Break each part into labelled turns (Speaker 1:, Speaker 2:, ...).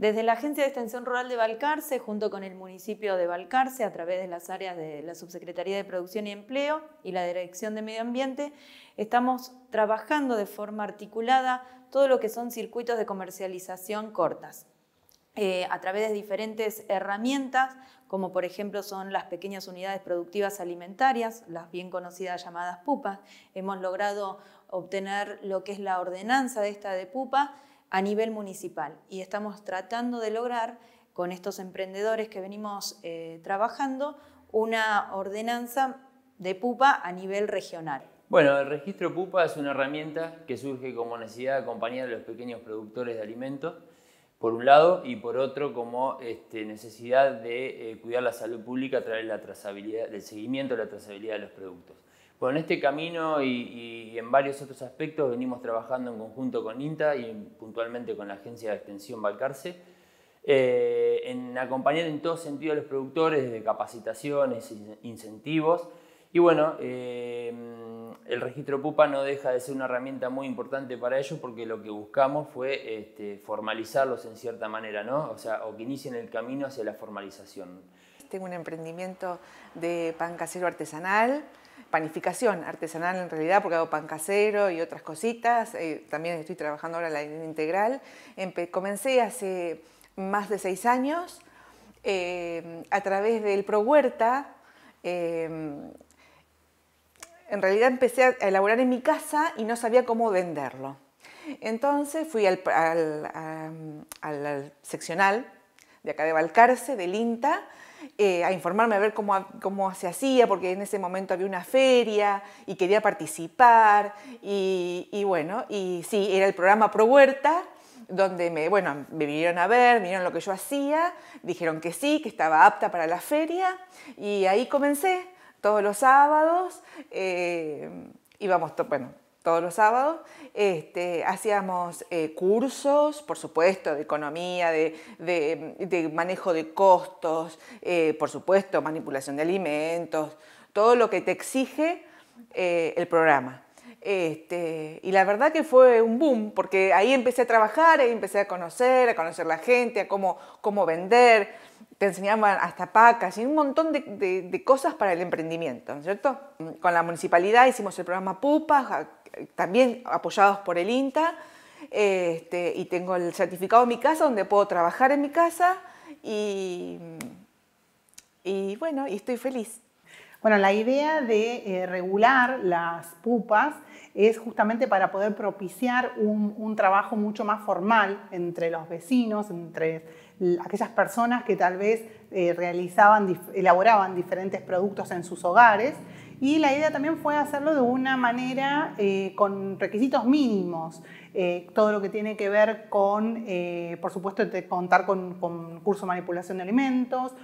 Speaker 1: Desde la Agencia de Extensión Rural de Balcarce, junto con el municipio de Balcarce, a través de las áreas de la Subsecretaría de Producción y Empleo y la Dirección de Medio Ambiente, estamos trabajando de forma articulada todo lo que son circuitos de comercialización cortas. Eh, a través de diferentes herramientas, como por ejemplo son las pequeñas unidades productivas alimentarias, las bien conocidas llamadas pupas. Hemos logrado obtener lo que es la ordenanza de esta de pupa, a nivel municipal y estamos tratando de lograr con estos emprendedores que venimos eh, trabajando una ordenanza de pupa a nivel regional.
Speaker 2: Bueno, el registro pupa es una herramienta que surge como necesidad de acompañar a los pequeños productores de alimentos, por un lado, y por otro como este, necesidad de eh, cuidar la salud pública a través de la trazabilidad, del seguimiento de la trazabilidad de los productos. Bueno, en este camino y, en varios otros aspectos venimos trabajando en conjunto con INTA y puntualmente con la agencia de extensión Balcarce, eh, en acompañar en todo sentido a los productores de capacitaciones, incentivos. Y bueno, eh, el registro PUPA no deja de ser una herramienta muy importante para ellos porque lo que buscamos fue este, formalizarlos en cierta manera, ¿no? O sea, o que inicien el camino hacia la formalización. Tengo un emprendimiento
Speaker 3: de pan casero artesanal, panificación artesanal en realidad, porque hago pan casero y otras cositas. Eh, también estoy trabajando ahora la integral. comencé hace más de seis años eh, a través del Pro Huerta. Eh, en realidad empecé a elaborar en mi casa y no sabía cómo venderlo. Entonces fui al, seccional de acá de Valcarce, del INTA, eh, a informarme, a ver cómo, se hacía, porque en ese momento había una feria y quería participar. Y, bueno, y sí, era el programa Pro Huerta donde me, bueno, vinieron a ver, vieron lo que yo hacía, dijeron que sí, que estaba apta para la feria y ahí comencé todos los sábados. Eh, íbamos, bueno, todos los sábados, este, hacíamos eh, cursos, por supuesto, de economía, de, manejo de costos, eh, por supuesto, manipulación de alimentos, todo lo que te exige eh, el programa. Este, y la verdad que fue un boom, porque ahí empecé a trabajar, ahí empecé a conocer, a conocer la gente, a cómo, cómo vender, te enseñaban hasta pacas y un montón de, cosas para el emprendimiento, ¿no es cierto? Con la municipalidad hicimos el programa Pupas, también apoyados por el INTA, este, y tengo el certificado en mi casa donde puedo trabajar en mi casa y, bueno, y estoy feliz.
Speaker 4: Bueno, la idea de eh, regular las pupas es justamente para poder propiciar un, trabajo mucho más formal entre los vecinos, entre aquellas personas que tal vez eh, realizaban, elaboraban diferentes productos en sus hogares y la idea también fue hacerlo de una manera eh, con requisitos mínimos, eh, todo lo que tiene que ver con, eh, por supuesto, contar con, curso de manipulación de alimentos,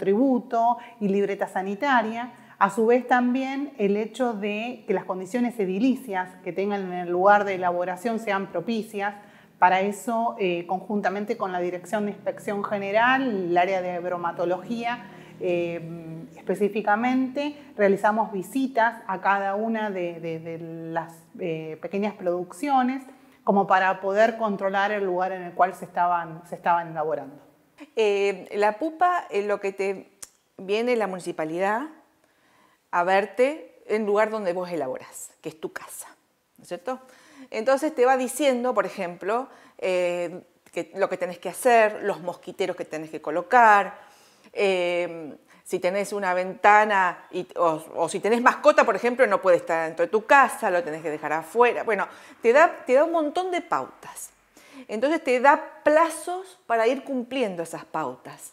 Speaker 4: tributo y libreta sanitaria. A su vez también el hecho de que las condiciones edilicias que tengan en el lugar de elaboración sean propicias. Para eso, conjuntamente con la Dirección de Inspección General, el área de bromatología, Em, específicamente realizamos visitas a cada una de, las eh, pequeñas producciones como para poder controlar el lugar en el cual se estaban, se
Speaker 3: elaborando. Em, la pupa, es lo que te viene la municipalidad a verte en lugar donde vos elaborás, que es tu casa, ¿no es cierto? Entonces te va diciendo, por ejemplo, eh, que lo que tenés que hacer, los mosquiteros que tenés que colocar, Em, si tenés una ventana o, si tenés mascota, por ejemplo, no puede estar dentro de tu casa, lo tenés que dejar afuera. Bueno, te da, te da un montón de pautas. Entonces te da plazos para ir cumpliendo esas pautas.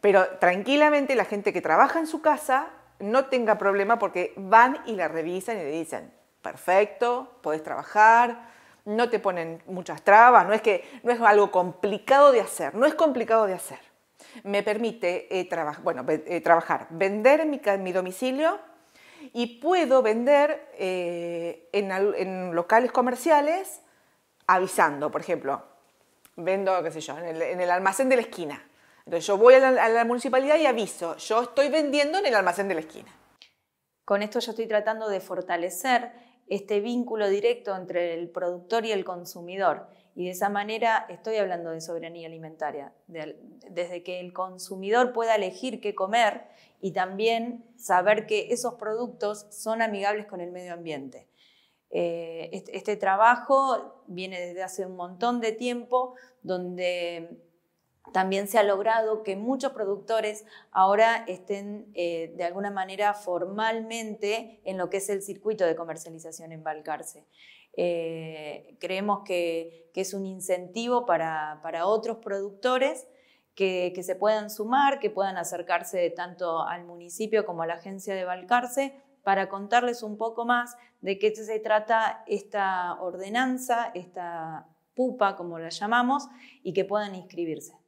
Speaker 3: Pero tranquilamente la gente que trabaja en su casa no tenga problema porque van y la revisan y le dicen, perfecto, podés trabajar, no te ponen muchas trabas, no es que no es algo complicado de hacer, no es complicado de hacer. Me permite eh, bueno, eh, trabajar, vender mi, mi, domicilio y puedo vender eh, en, locales comerciales avisando, por ejemplo, vendo, qué sé yo, en el, almacén de la esquina. Entonces yo voy a la municipalidad y aviso, yo estoy vendiendo
Speaker 1: en el almacén de la esquina. Con esto yo estoy tratando de fortalecer este vínculo directo entre el productor y el consumidor y de esa manera estoy hablando de soberanía alimentaria, desde que el consumidor pueda elegir qué comer y también saber que esos productos son amigables con el medio ambiente. Eh, este, este, trabajo viene desde hace un montón de tiempo, donde también se ha logrado que muchos productores ahora estén eh, de alguna manera formalmente en lo que es el circuito de comercialización en Balcarce. Eh, creemos que, es un incentivo para, para otros productores que, que, se puedan sumar, que puedan acercarse tanto al municipio como a la agencia de Balcarce para contarles un poco más de qué se trata esta ordenanza, esta pupa, como la llamamos, y que puedan inscribirse.